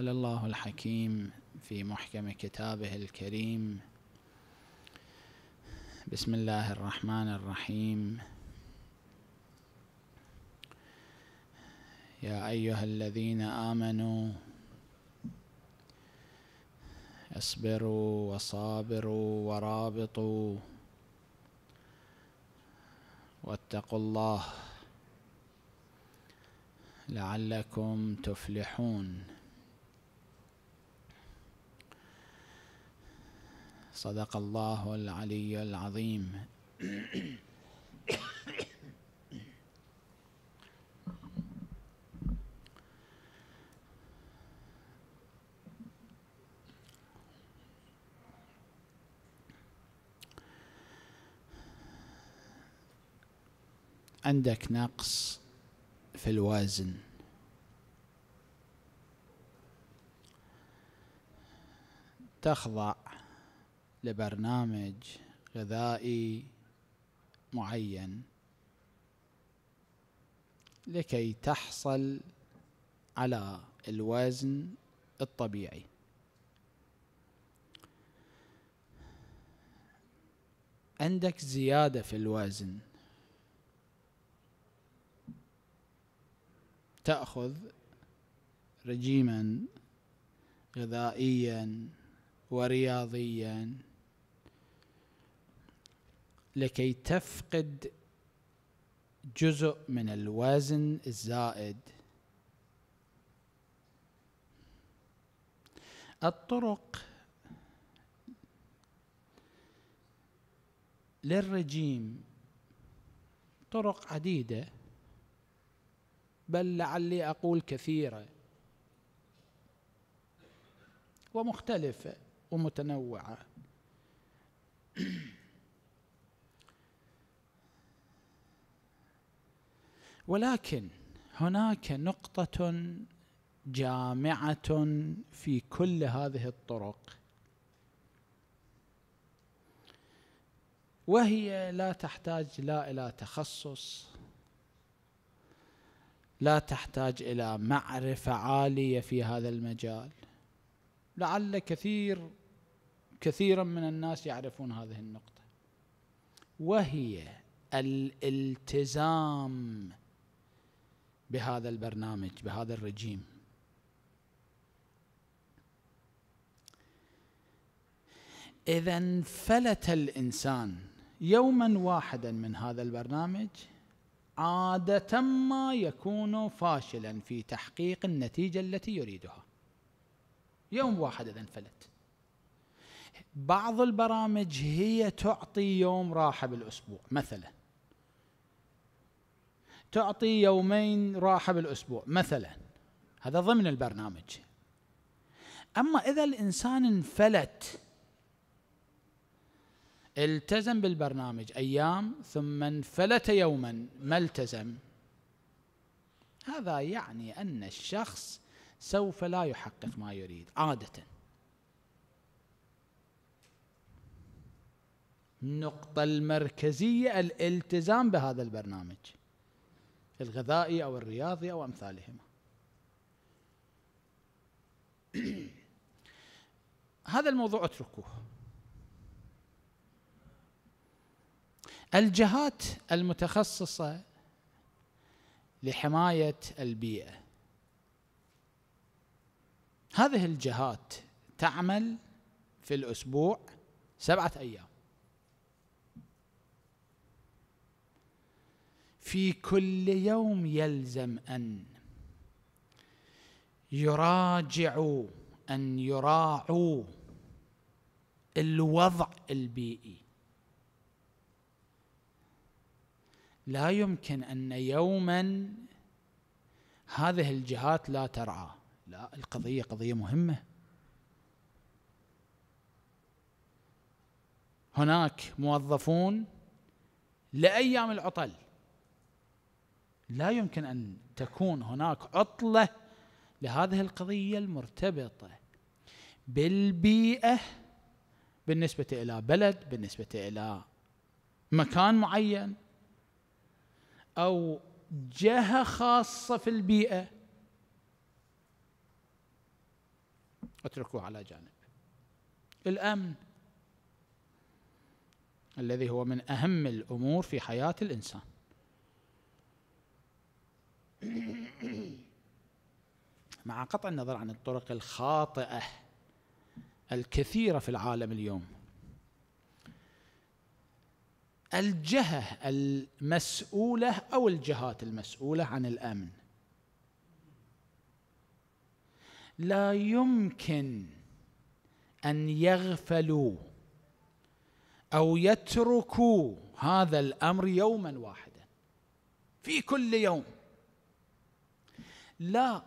قال الله الحكيم في محكم كتابه الكريم بسم الله الرحمن الرحيم يا ايها الذين امنوا اصبروا وصابروا ورابطوا واتقوا الله لعلكم تفلحون صدق الله العلي العظيم عندك نقص في الوازن تخضع لبرنامج غذائي معين لكي تحصل على الوزن الطبيعي عندك زيادة في الوزن تأخذ رجيما غذائيا ورياضيا لكي تفقد جزء من الوزن الزائد الطرق للرجيم طرق عديده بل لعلي اقول كثيره ومختلفه ومتنوعه ولكن هناك نقطة جامعة في كل هذه الطرق وهي لا تحتاج لا إلى تخصص لا تحتاج إلى معرفة عالية في هذا المجال لعل كثير كثيرا من الناس يعرفون هذه النقطة وهي الالتزام بهذا البرنامج بهذا الرجيم إذا انفلت الإنسان يوما واحدا من هذا البرنامج عادة ما يكون فاشلا في تحقيق النتيجة التي يريدها يوم واحد إذا انفلت بعض البرامج هي تعطي يوم راحة بالأسبوع مثلاً تعطي يومين راحه بالاسبوع مثلا هذا ضمن البرنامج اما اذا الانسان انفلت التزم بالبرنامج ايام ثم انفلت يوما ما التزم هذا يعني ان الشخص سوف لا يحقق ما يريد عاده النقطه المركزيه الالتزام بهذا البرنامج الغذائي أو الرياضي أو أمثالهما هذا الموضوع اتركوه الجهات المتخصصة لحماية البيئة هذه الجهات تعمل في الأسبوع سبعة أيام في كل يوم يلزم ان يراجعوا ان يراعوا الوضع البيئي لا يمكن ان يوما هذه الجهات لا ترعى لا القضيه قضيه مهمه هناك موظفون لايام العطل لا يمكن ان تكون هناك عطله لهذه القضيه المرتبطه بالبيئه بالنسبه الى بلد بالنسبه الى مكان معين او جهه خاصه في البيئه اتركوه على جانب الامن الذي هو من اهم الامور في حياه الانسان مع قطع النظر عن الطرق الخاطئه الكثيره في العالم اليوم الجهه المسؤوله او الجهات المسؤوله عن الامن لا يمكن ان يغفلوا او يتركوا هذا الامر يوما واحدا في كل يوم لا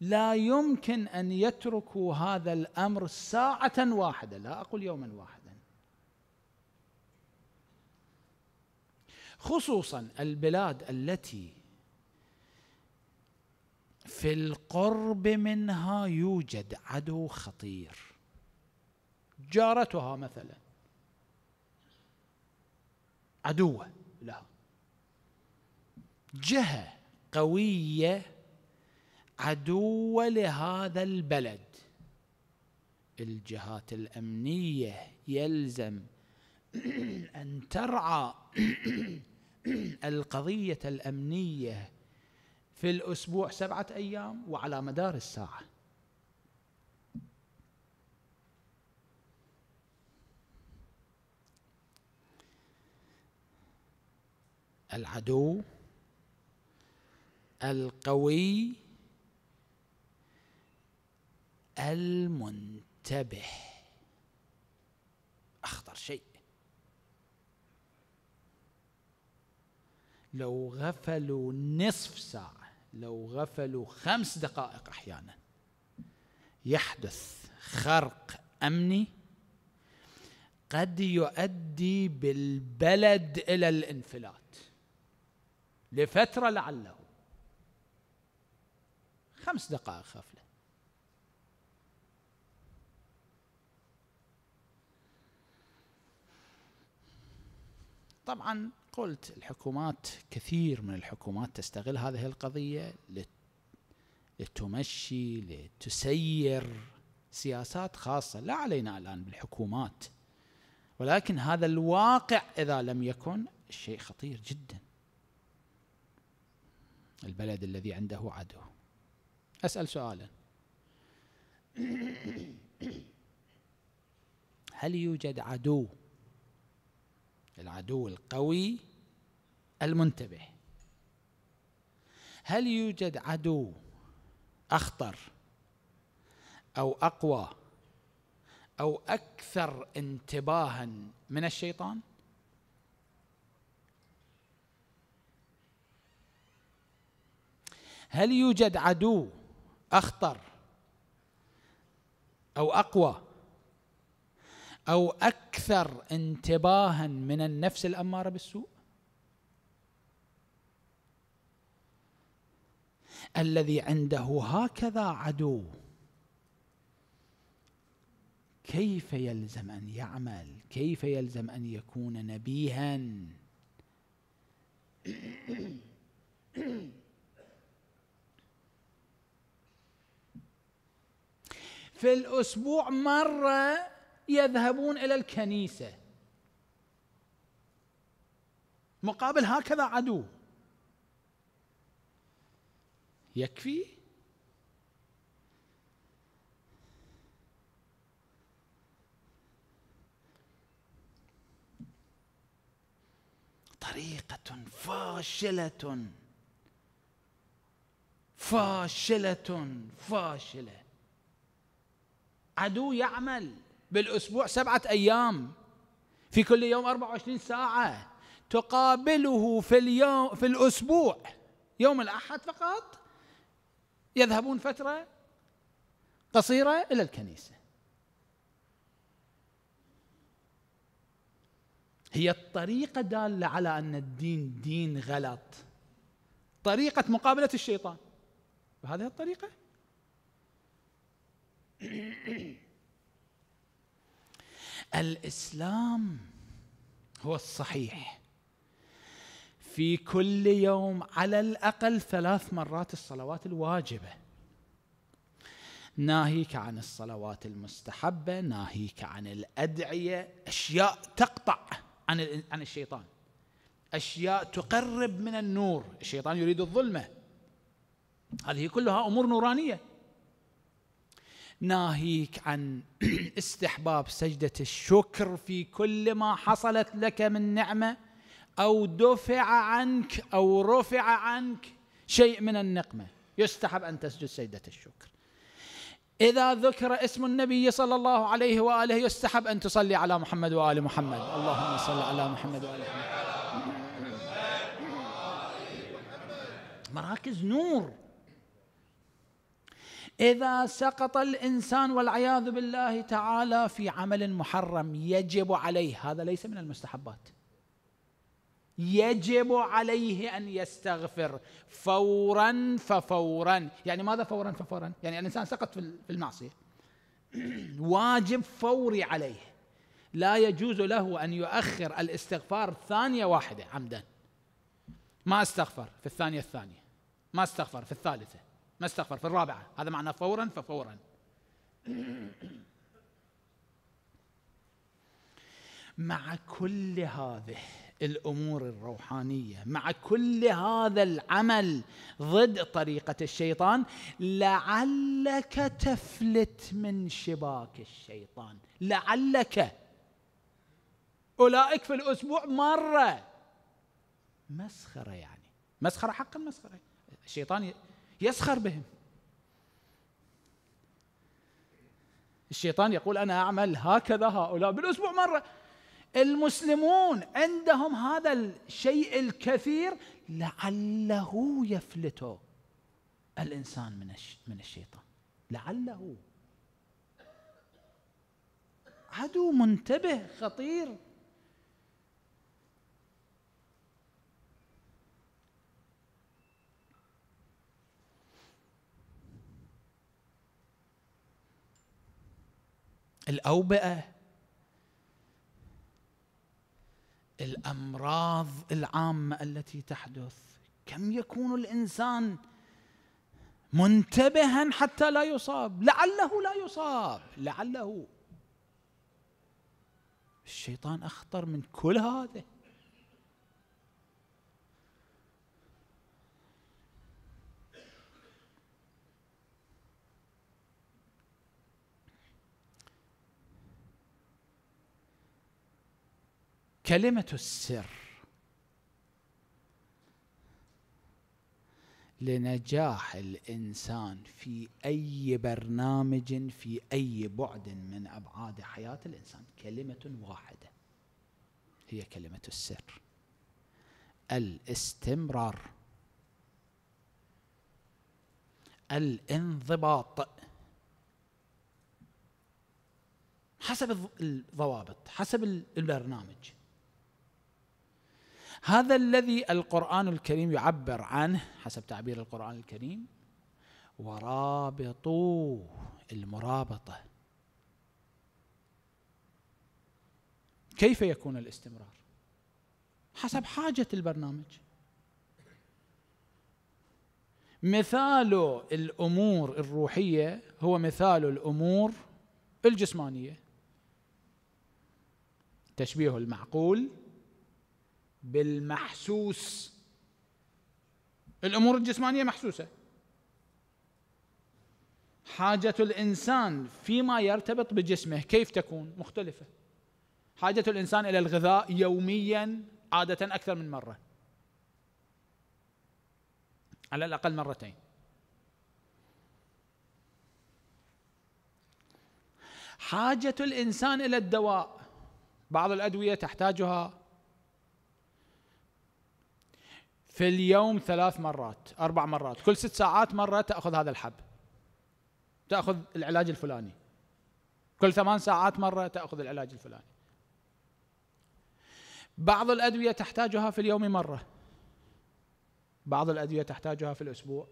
لا يمكن ان يتركوا هذا الامر ساعه واحده لا اقول يوما واحدا خصوصا البلاد التي في القرب منها يوجد عدو خطير جارتها مثلا عدوه لها جهه قويه عدوه لهذا البلد الجهات الامنيه يلزم ان ترعى القضيه الامنيه في الاسبوع سبعه ايام وعلى مدار الساعه العدو القوي المنتبه اخطر شيء لو غفلوا نصف ساعه لو غفلوا خمس دقائق احيانا يحدث خرق امني قد يؤدي بالبلد الى الانفلات لفتره لعله خمس دقائق غفلة طبعا قلت الحكومات كثير من الحكومات تستغل هذه القضية لتمشي لتسير سياسات خاصة لا علينا الآن بالحكومات ولكن هذا الواقع إذا لم يكن شيء خطير جدا البلد الذي عنده عدو أسأل سؤالا هل يوجد عدو العدو القوي المنتبه هل يوجد عدو أخطر أو أقوى أو أكثر انتباها من الشيطان هل يوجد عدو اخطر او اقوى او اكثر انتباها من النفس الاماره بالسوء الذي عنده هكذا عدو كيف يلزم ان يعمل كيف يلزم ان يكون نبيها في الأسبوع مرة يذهبون إلى الكنيسة مقابل هكذا عدو يكفي طريقة فاشلة فاشلة فاشلة عدو يعمل بالأسبوع سبعة أيام في كل يوم 24 ساعة تقابله في اليوم في الأسبوع يوم الأحد فقط يذهبون فترة قصيرة إلى الكنيسة هي الطريقة دالة على أن الدين دين غلط طريقة مقابلة الشيطان بهذه الطريقة الاسلام هو الصحيح في كل يوم على الاقل ثلاث مرات الصلوات الواجبه ناهيك عن الصلوات المستحبه ناهيك عن الادعيه اشياء تقطع عن عن الشيطان اشياء تقرب من النور الشيطان يريد الظلمه هذه كلها امور نورانيه ناهيك عن استحباب سجدة الشكر في كل ما حصلت لك من نعمة أو دفع عنك أو رفع عنك شيء من النقمة يستحب أن تسجد سجدة الشكر إذا ذكر اسم النبي صلى الله عليه وآله يستحب أن تصلي على محمد وآل محمد اللهم صل على محمد وآل محمد مراكز نور اذا سقط الانسان والعياذ بالله تعالى في عمل محرم يجب عليه هذا ليس من المستحبات يجب عليه ان يستغفر فورا ففورا يعني ماذا فورا ففورا يعني الانسان سقط في المعصيه واجب فوري عليه لا يجوز له ان يؤخر الاستغفار ثانيه واحده عمدا ما استغفر في الثانيه الثانيه ما استغفر في الثالثه ما استغفر في الرابعة هذا معنى فورا ففورا مع كل هذه الامور الروحانيه مع كل هذا العمل ضد طريقه الشيطان لعلك تفلت من شباك الشيطان لعلك اولئك في الاسبوع مره مسخره يعني مسخره حقا مسخره الشيطان يسخر بهم الشيطان يقول انا اعمل هكذا هؤلاء بالاسبوع مره المسلمون عندهم هذا الشيء الكثير لعله يفلته الانسان من من الشيطان لعله عدو منتبه خطير الاوبئه الامراض العامه التي تحدث كم يكون الانسان منتبها حتى لا يصاب لعله لا يصاب لعله الشيطان اخطر من كل هذا كلمه السر لنجاح الانسان في اي برنامج في اي بعد من ابعاد حياه الانسان كلمه واحده هي كلمه السر الاستمرار الانضباط حسب الضوابط حسب البرنامج هذا الذي القرآن الكريم يعبر عنه حسب تعبير القرآن الكريم ورابطوا المرابطة كيف يكون الاستمرار حسب حاجة البرنامج مثال الأمور الروحية هو مثال الأمور الجسمانية تشبيه المعقول بالمحسوس الامور الجسمانيه محسوسه حاجه الانسان فيما يرتبط بجسمه كيف تكون مختلفه حاجه الانسان الى الغذاء يوميا عاده اكثر من مره على الاقل مرتين حاجه الانسان الى الدواء بعض الادويه تحتاجها في اليوم ثلاث مرات أربع مرات كل ست ساعات مرة تأخذ هذا الحب تأخذ العلاج الفلاني كل ثمان ساعات مرة تأخذ العلاج الفلاني بعض الأدوية تحتاجها في اليوم مرة بعض الأدوية تحتاجها في الأسبوع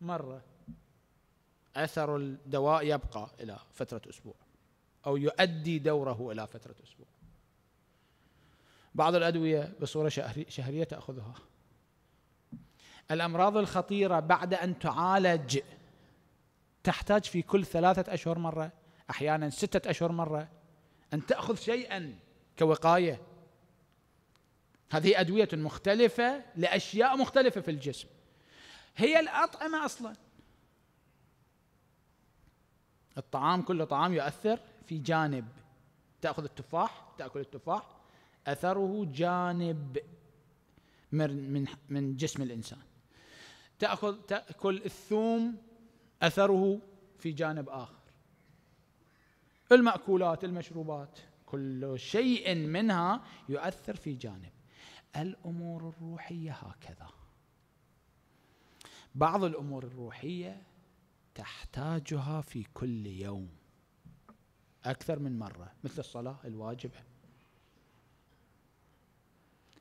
مرة أثر الدواء يبقى إلى فترة أسبوع أو يؤدي دوره إلى فترة أسبوع بعض الأدوية بصورة شهرية تأخذها الأمراض الخطيرة بعد أن تعالج تحتاج في كل ثلاثة أشهر مرة أحيانا ستة أشهر مرة أن تأخذ شيئا كوقاية هذه أدوية مختلفة لأشياء مختلفة في الجسم هي الأطعمة أصلا الطعام كله طعام يؤثر في جانب تأخذ التفاح تأكل التفاح اثره جانب من من جسم الانسان تاخذ تاكل الثوم اثره في جانب اخر الماكولات المشروبات كل شيء منها يؤثر في جانب الامور الروحيه هكذا بعض الامور الروحيه تحتاجها في كل يوم اكثر من مره مثل الصلاه الواجبه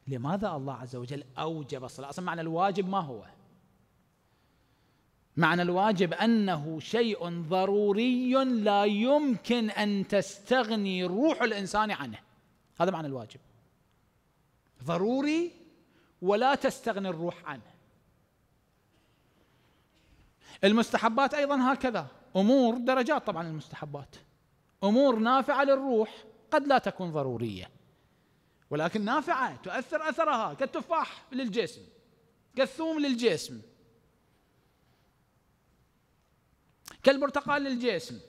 لماذا الله عز وجل أوجب الصلاة أصلا معنى الواجب ما هو معنى الواجب أنه شيء ضروري لا يمكن أن تستغني روح الإنسان عنه هذا معنى الواجب ضروري ولا تستغني الروح عنه المستحبات ايضا هكذا امور درجات طبعا المستحبات امور نافعه للروح قد لا تكون ضروريه ولكن نافعة تؤثر أثرها كالتفاح للجسم كالثوم للجسم كالبرتقال للجسم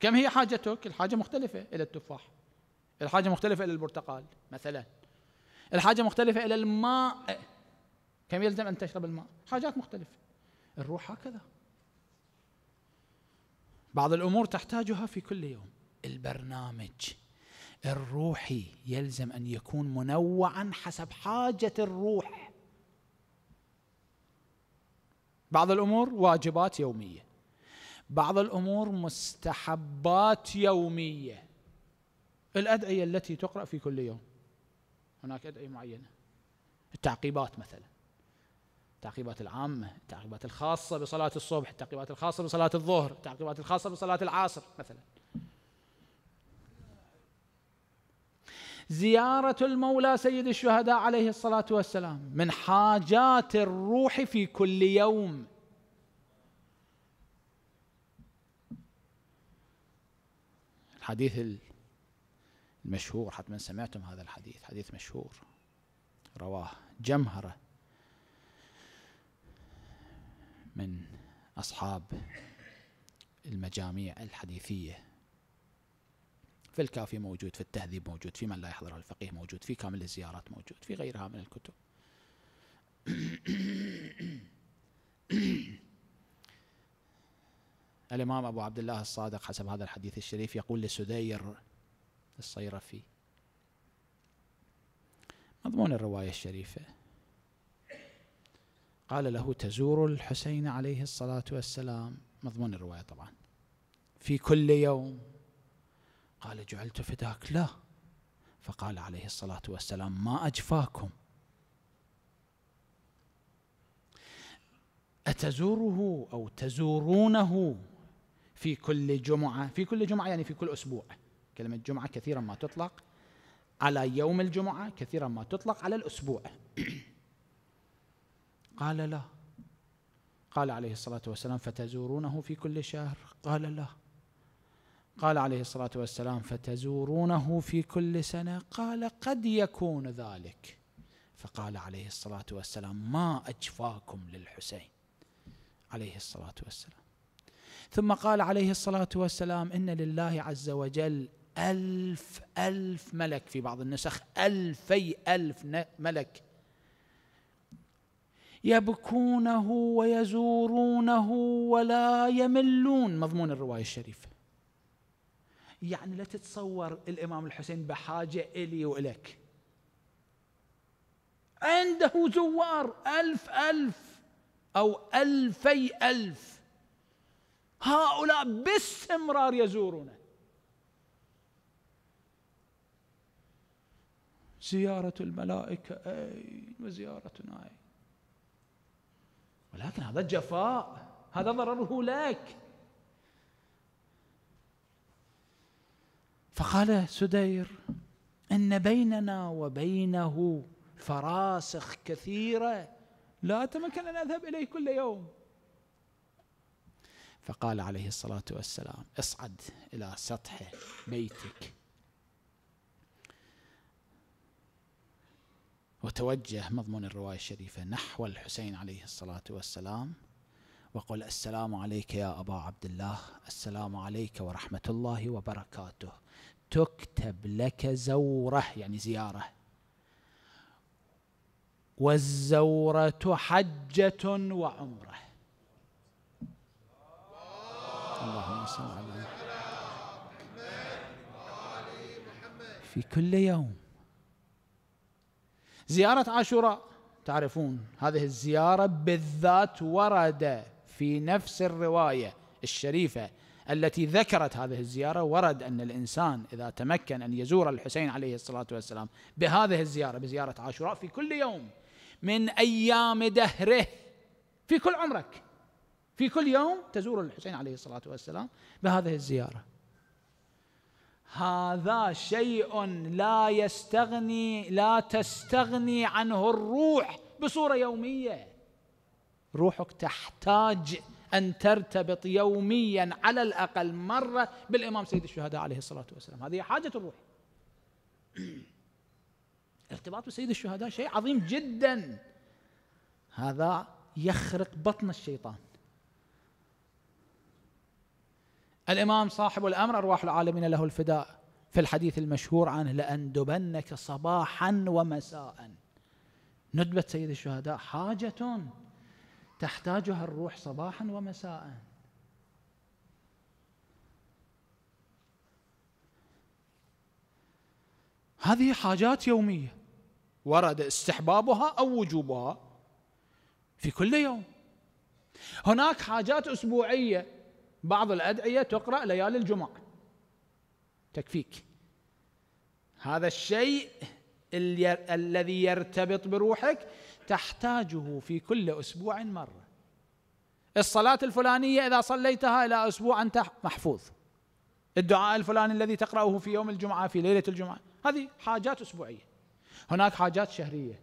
كم هي حاجتك؟ الحاجة مختلفة إلى التفاح الحاجة مختلفة إلى البرتقال مثلا الحاجة مختلفة إلى الماء كم يلزم أن تشرب الماء؟ حاجات مختلفة الروح هكذا بعض الأمور تحتاجها في كل يوم البرنامج الروحي يلزم ان يكون منوعا حسب حاجه الروح بعض الامور واجبات يوميه بعض الامور مستحبات يوميه الادعيه التي تقرا في كل يوم هناك ادعيه معينه التعقيبات مثلا التعقيبات العامه التعقيبات الخاصه بصلاه الصبح التعقيبات الخاصه بصلاه الظهر التعقيبات الخاصه بصلاه العصر مثلا زيارة المولى سيد الشهداء عليه الصلاة والسلام من حاجات الروح في كل يوم الحديث المشهور حتما سمعتم هذا الحديث حديث مشهور رواه جمهرة من أصحاب المجاميع الحديثية في الكافي موجود في التهذيب موجود في من لا يحضره الفقيه موجود في كامل الزيارات موجود في غيرها من الكتب الإمام أبو عبد الله الصادق حسب هذا الحديث الشريف يقول لسدير الصيرفي مضمون الرواية الشريفة قال له تزور الحسين عليه الصلاة والسلام مضمون الرواية طبعا في كل يوم قال جعلت فداك لا فقال عليه الصلاة والسلام ما أجفاكم أتزوره أو تزورونه في كل جمعة في كل جمعة يعني في كل أسبوع كلمة جمعة كثيرا ما تطلق على يوم الجمعة كثيرا ما تطلق على الأسبوع قال لا قال عليه الصلاة والسلام فتزورونه في كل شهر قال لا قال عليه الصلاه والسلام فتزورونه في كل سنه قال قد يكون ذلك فقال عليه الصلاه والسلام ما اجفاكم للحسين عليه الصلاه والسلام ثم قال عليه الصلاه والسلام ان لله عز وجل ألف ألف ملك في بعض النسخ ألفي ألف ملك يبكونه ويزورونه ولا يملون مضمون الرواية الشريفة يعني لا تتصور الإمام الحسين بحاجة إلي وإلك عنده زوار ألف ألف أو ألفي ألف هؤلاء باستمرار يزورونه زيارة الملائكة أين وزيارتنا أين ولكن هذا جفاء هذا ضرره لك فقال سدير ان بيننا وبينه فراسخ كثيره لا اتمكن ان اذهب اليه كل يوم فقال عليه الصلاه والسلام اصعد الى سطح بيتك وتوجه مضمون الروايه الشريفه نحو الحسين عليه الصلاه والسلام وقل السلام عليك يا أبا عبد الله السلام عليك ورحمة الله وبركاته تكتب لك زورة يعني زيارة والزورة حجة وعمرة اللهم صل على في كل يوم زيارة عاشوراء تعرفون هذه الزيارة بالذات ورد في نفس الروايه الشريفه التي ذكرت هذه الزيارة ورد أن الإنسان إذا تمكن أن يزور الحسين عليه الصلاة والسلام بهذه الزيارة بزيارة عاشوراء في كل يوم من أيام دهره في كل عمرك في كل يوم تزور الحسين عليه الصلاة والسلام بهذه الزيارة هذا شيء لا يستغني لا تستغني عنه الروح بصورة يومية روحك تحتاج أن ترتبط يوميا على الأقل مرة بالإمام سيد الشهداء عليه الصلاة والسلام هذه حاجة الروح ارتباط بسيد الشهداء شيء عظيم جدا هذا يخرق بطن الشيطان الإمام صاحب الأمر أرواح العالمين له الفداء في الحديث المشهور عنه لأندبنك صباحا ومساء ندبة سيد الشهداء حاجة تحتاجها الروح صباحا ومساء هذه حاجات يوميه ورد استحبابها او وجوبها في كل يوم هناك حاجات اسبوعيه بعض الادعيه تقرا ليالي الجمعه تكفيك هذا الشيء الذي يرتبط بروحك تحتاجه في كل اسبوع مره الصلاه الفلانيه اذا صليتها الى اسبوع انت محفوظ الدعاء الفلاني الذي تقراه في يوم الجمعه في ليله الجمعه هذه حاجات اسبوعيه هناك حاجات شهريه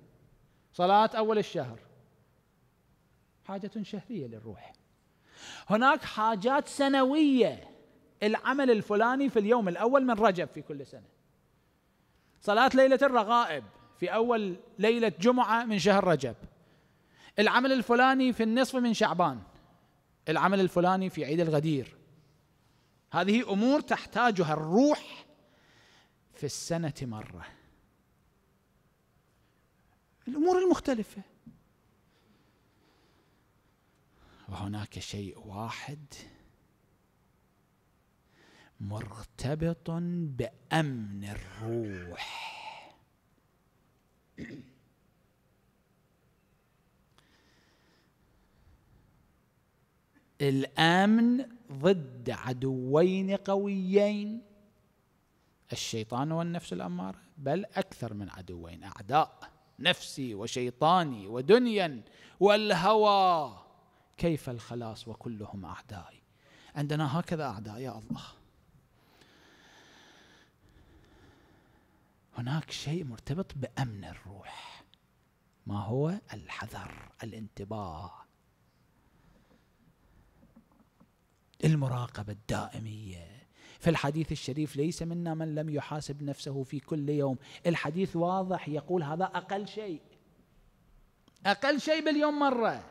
صلاه اول الشهر حاجه شهريه للروح هناك حاجات سنويه العمل الفلاني في اليوم الاول من رجب في كل سنه صلاة ليلة الرغائب في أول ليلة جمعة من شهر رجب العمل الفلاني في النصف من شعبان العمل الفلاني في عيد الغدير هذه أمور تحتاجها الروح في السنة مرة الأمور المختلفة وهناك شيء واحد مرتبط بامن الروح الامن ضد عدوين قويين الشيطان والنفس الاماره بل اكثر من عدوين اعداء نفسي وشيطاني ودنيا والهوى كيف الخلاص وكلهم اعدائي عندنا هكذا اعداء يا الله هناك شيء مرتبط بامن الروح ما هو الحذر الانتباه المراقبه الدائميه في الحديث الشريف ليس منا من لم يحاسب نفسه في كل يوم الحديث واضح يقول هذا اقل شيء اقل شيء باليوم مره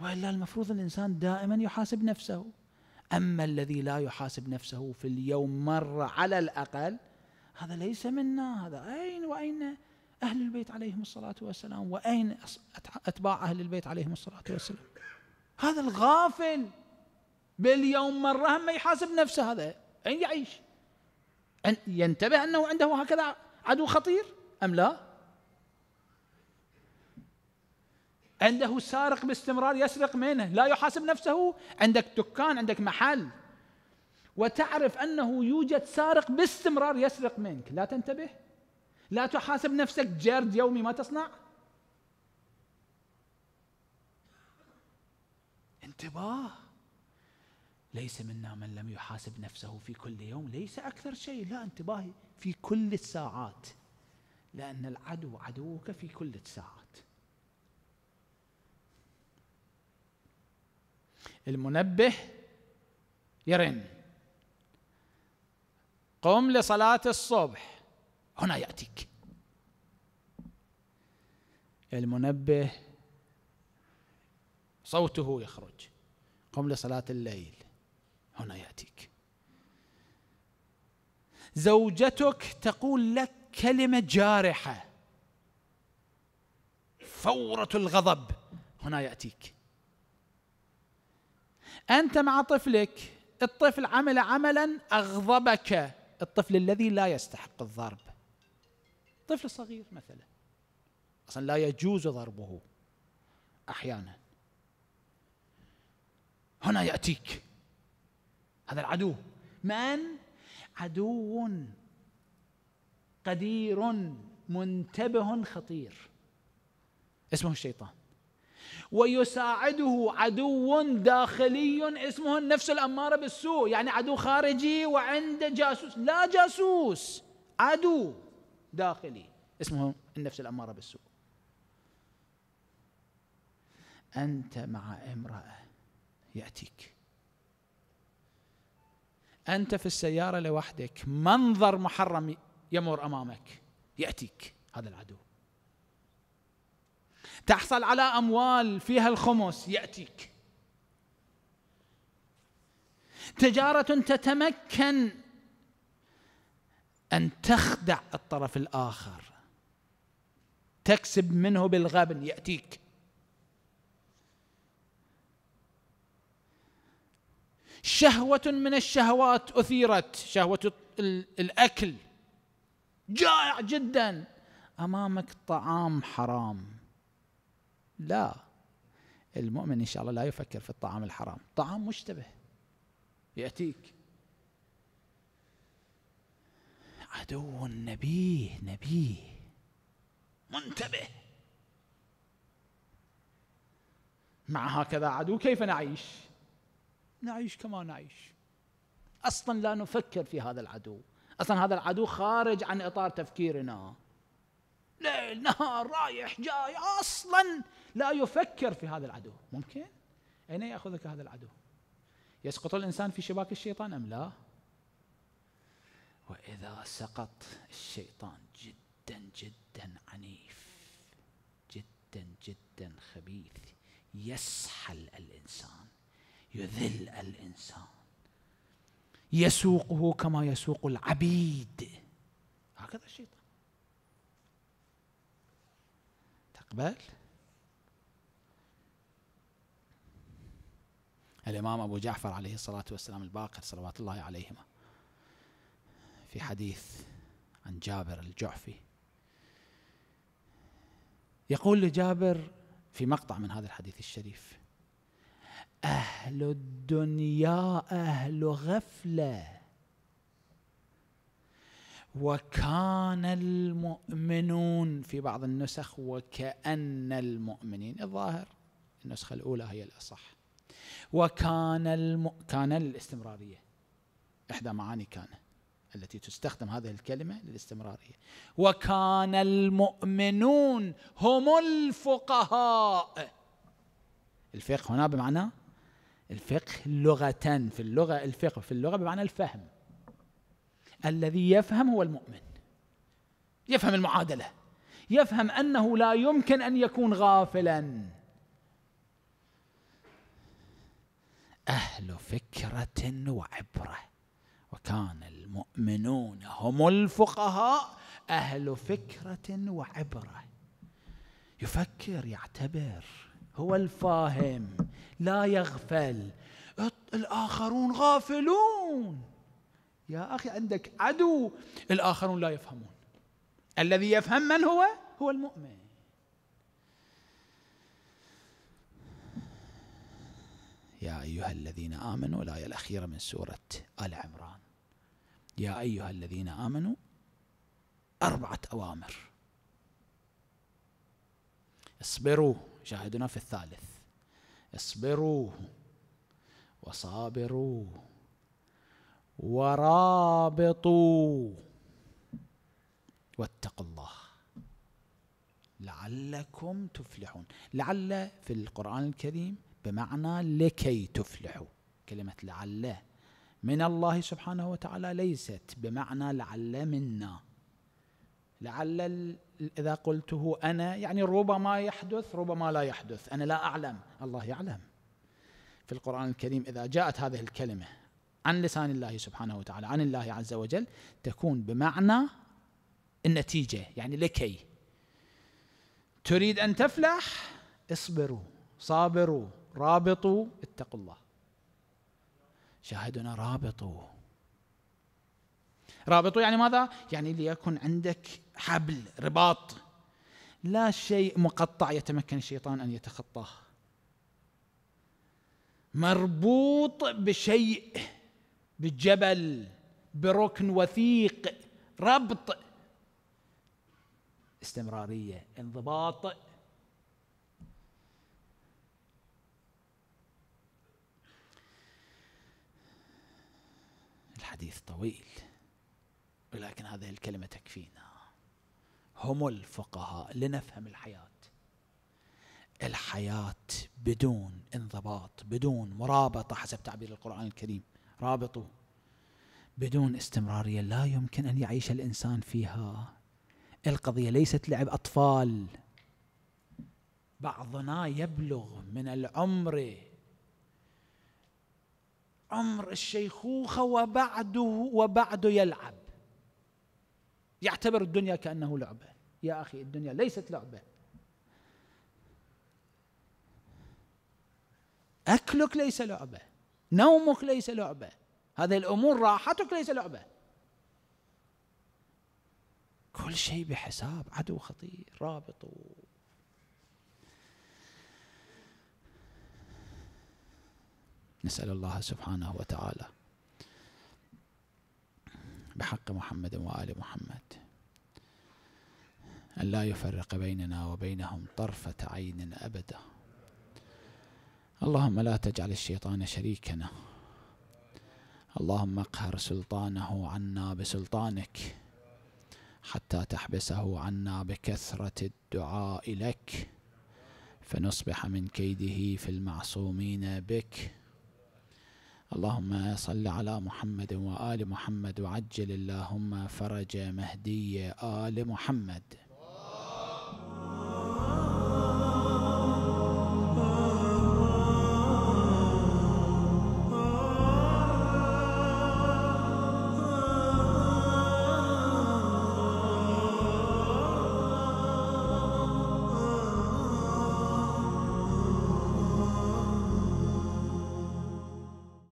والا المفروض الانسان دائما يحاسب نفسه اما الذي لا يحاسب نفسه في اليوم مره على الاقل هذا ليس منا هذا أين وأين أهل البيت عليهم الصلاة والسلام وأين أتباع أهل البيت عليهم الصلاة والسلام هذا الغافل باليوم مرة ما يحاسب نفسه هذا أين يعيش أن ينتبه أنه عنده هكذا عدو خطير أم لا عنده سارق باستمرار يسرق منه لا يحاسب نفسه عندك دكان عندك محل وتعرف انه يوجد سارق باستمرار يسرق منك لا تنتبه لا تحاسب نفسك جرد يومي ما تصنع انتباه ليس منا من لم يحاسب نفسه في كل يوم ليس اكثر شيء لا انتباه في كل الساعات لان العدو عدوك في كل الساعات المنبه يرن قم لصلاة الصبح هنا يأتيك المنبه صوته يخرج قم لصلاة الليل هنا يأتيك زوجتك تقول لك كلمة جارحة فورة الغضب هنا يأتيك أنت مع طفلك الطفل عمل عملا أغضبك الطفل الذي لا يستحق الضرب طفل صغير مثلا اصلا لا يجوز ضربه احيانا هنا ياتيك هذا العدو من عدو قدير منتبه خطير اسمه الشيطان ويساعده عدو داخلي اسمه النفس الأمارة بالسوء يعني عدو خارجي وعنده جاسوس لا جاسوس عدو داخلي اسمه النفس الأمارة بالسوء أنت مع امرأة يأتيك أنت في السيارة لوحدك منظر محرم يمر أمامك يأتيك هذا العدو تحصل على اموال فيها الخمس ياتيك تجاره تتمكن ان تخدع الطرف الاخر تكسب منه بالغبن ياتيك شهوه من الشهوات اثيرت شهوه الاكل جائع جدا امامك طعام حرام لا المؤمن إن شاء الله لا يفكر في الطعام الحرام طعام مشتبه يأتيك عدو نبيه نبيه منتبه مع هكذا عدو كيف نعيش نعيش كما نعيش اصلا لا نفكر في هذا العدو اصلا هذا العدو خارج عن اطار تفكيرنا ليل نهار رايح جاي اصلا لا يفكر في هذا العدو ممكن أين يأخذك هذا العدو يسقط الإنسان في شباك الشيطان أم لا وإذا سقط الشيطان جدا جدا عنيف جدا جدا خبيث يسحل الإنسان يذل الإنسان يسوقه كما يسوق العبيد هكذا الشيطان تقبل الإمام أبو جعفر عليه الصلاة والسلام الباقر صلوات الله عليهما في حديث عن جابر الجعفي يقول لجابر في مقطع من هذا الحديث الشريف أهل الدنيا أهل غفلة وكان المؤمنون في بعض النسخ وكأن المؤمنين الظاهر النسخة الأولى هي الأصح وكان الم... كان الاستمرارية إحدى معاني كان التي تستخدم هذه الكلمة للاستمرارية وكان المؤمنون هم الفقهاء الفقه هنا بمعنى الفقه لغة في اللغة الفقه في اللغة بمعنى الفهم الذي يفهم هو المؤمن يفهم المعادلة يفهم أنه لا يمكن أن يكون غافلاً أهل فكرة وعبرة وكان المؤمنون هم الفقهاء أهل فكرة وعبرة يفكر يعتبر هو الفاهم لا يغفل الآخرون غافلون يا أخي عندك عدو الآخرون لا يفهمون الذي يفهم من هو هو المؤمن يا أيها الذين آمنوا الآية الأخيرة من سورة آل عمران يا أيها الذين آمنوا أربعة أوامر اصبروا شاهدنا في الثالث اصبروا وصابروا ورابطوا واتقوا الله لعلكم تفلحون لعل في القرآن الكريم بمعنى لكي تفلحوا كلمة لعل من الله سبحانه وتعالى ليست بمعنى لعل منا لعل إذا قلته أنا يعني ربما يحدث ربما لا يحدث أنا لا أعلم الله يعلم في القرآن الكريم إذا جاءت هذه الكلمة عن لسان الله سبحانه وتعالى عن الله عز وجل تكون بمعنى النتيجة يعني لكي تريد أن تفلح اصبروا صابروا رابطوا اتقوا الله شاهدنا رابطوا رابطوا يعني ماذا؟ يعني ليكن عندك حبل رباط لا شيء مقطع يتمكن الشيطان ان يتخطاه مربوط بشيء بجبل بركن وثيق ربط استمراريه انضباط حديث طويل ولكن هذه الكلمة تكفينا هم الفقهاء لنفهم الحياة الحياة بدون انضباط بدون مرابطة حسب تعبير القرآن الكريم رابطوا بدون استمرارية لا يمكن أن يعيش الإنسان فيها القضية ليست لعب أطفال بعضنا يبلغ من العمر عمر الشيخوخة وبعده وبعده يلعب يعتبر الدنيا كأنه لعبة يا أخي الدنيا ليست لعبة أكلك ليس لعبة نومك ليس لعبة هذه الأمور راحتك ليس لعبة كل شيء بحساب عدو خطير رابطه نسأل الله سبحانه وتعالى بحق محمد وآل محمد أن لا يفرق بيننا وبينهم طرفة عين أبدا اللهم لا تجعل الشيطان شريكنا اللهم اقهر سلطانه عنا بسلطانك حتى تحبسه عنا بكثرة الدعاء لك فنصبح من كيده في المعصومين بك اللهم صل على محمد وآل محمد وعجل اللهم فرج مهدي آل محمد